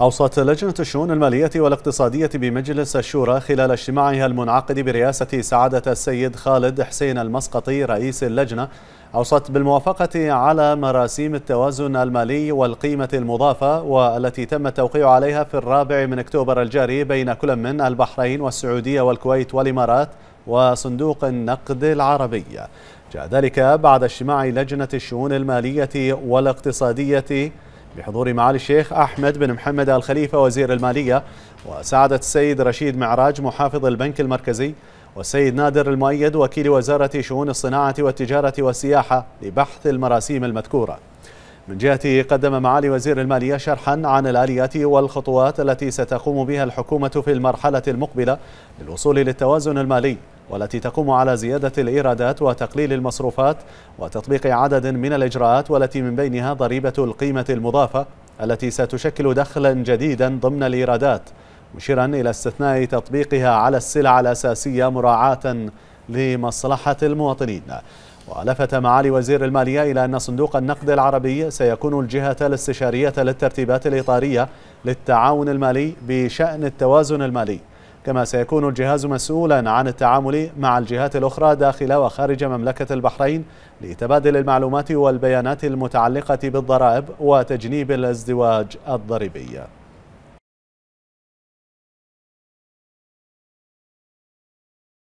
أوصت لجنة الشؤون المالية والاقتصادية بمجلس الشورى خلال اجتماعها المنعقد برئاسة سعادة السيد خالد حسين المسقطي رئيس اللجنة أوصت بالموافقة على مراسيم التوازن المالي والقيمة المضافة والتي تم التوقيع عليها في الرابع من أكتوبر الجاري بين كل من البحرين والسعودية والكويت والإمارات وصندوق النقد العربي جاء ذلك بعد اجتماع لجنة الشؤون المالية والاقتصادية بحضور معالي الشيخ أحمد بن محمد الخليفة وزير المالية وسعادة السيد رشيد معراج محافظ البنك المركزي والسيد نادر المؤيد وكيل وزارة شؤون الصناعة والتجارة والسياحة لبحث المراسيم المذكورة من جهته قدم معالي وزير المالية شرحا عن الآليات والخطوات التي ستقوم بها الحكومة في المرحلة المقبلة للوصول للتوازن المالي والتي تقوم على زيادة الإيرادات وتقليل المصروفات وتطبيق عدد من الإجراءات والتي من بينها ضريبة القيمة المضافة التي ستشكل دخلا جديدا ضمن الإيرادات مشيرا إلى استثناء تطبيقها على السلع الأساسية مراعاة لمصلحة المواطنين ولفت معالي وزير المالية إلى أن صندوق النقد العربي سيكون الجهة الاستشارية للترتيبات الإطارية للتعاون المالي بشأن التوازن المالي كما سيكون الجهاز مسؤولا عن التعامل مع الجهات الأخرى داخل وخارج مملكة البحرين لتبادل المعلومات والبيانات المتعلقة بالضرائب وتجنيب الازدواج الضريبي